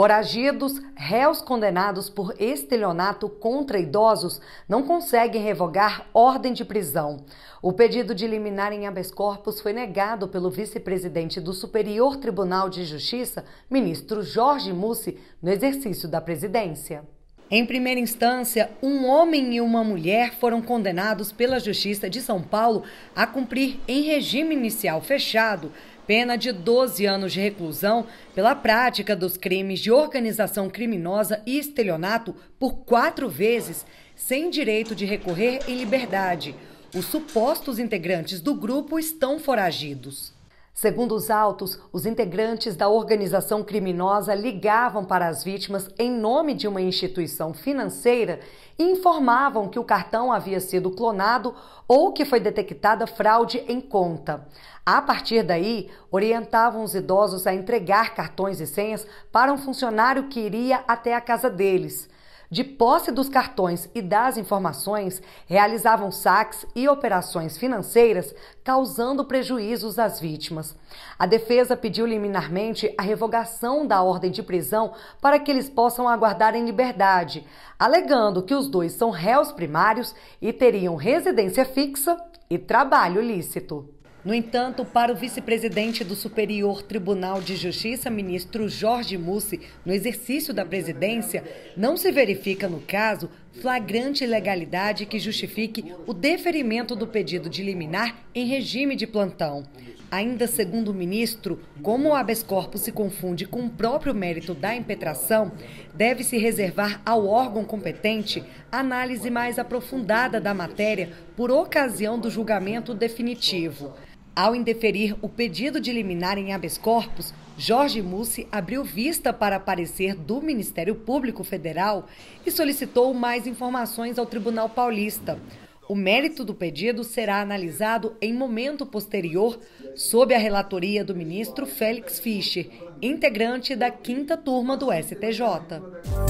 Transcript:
Foragidos, réus condenados por estelionato contra idosos não conseguem revogar ordem de prisão. O pedido de liminar em habeas corpus foi negado pelo vice-presidente do Superior Tribunal de Justiça, ministro Jorge Mussi, no exercício da presidência. Em primeira instância, um homem e uma mulher foram condenados pela Justiça de São Paulo a cumprir em regime inicial fechado pena de 12 anos de reclusão pela prática dos crimes de organização criminosa e estelionato por quatro vezes, sem direito de recorrer em liberdade. Os supostos integrantes do grupo estão foragidos. Segundo os autos, os integrantes da organização criminosa ligavam para as vítimas em nome de uma instituição financeira e informavam que o cartão havia sido clonado ou que foi detectada fraude em conta. A partir daí, orientavam os idosos a entregar cartões e senhas para um funcionário que iria até a casa deles de posse dos cartões e das informações, realizavam saques e operações financeiras, causando prejuízos às vítimas. A defesa pediu liminarmente a revogação da ordem de prisão para que eles possam aguardar em liberdade, alegando que os dois são réus primários e teriam residência fixa e trabalho lícito. No entanto, para o vice-presidente do Superior Tribunal de Justiça, ministro Jorge Mussi, no exercício da presidência, não se verifica no caso flagrante ilegalidade que justifique o deferimento do pedido de liminar em regime de plantão. Ainda segundo o ministro, como o habeas corpus se confunde com o próprio mérito da impetração, deve-se reservar ao órgão competente análise mais aprofundada da matéria por ocasião do julgamento definitivo. Ao indeferir o pedido de liminar em habeas corpus, Jorge Mussi abriu vista para parecer do Ministério Público Federal e solicitou mais informações ao Tribunal Paulista. O mérito do pedido será analisado em momento posterior, sob a relatoria do ministro Félix Fischer, integrante da quinta turma do STJ.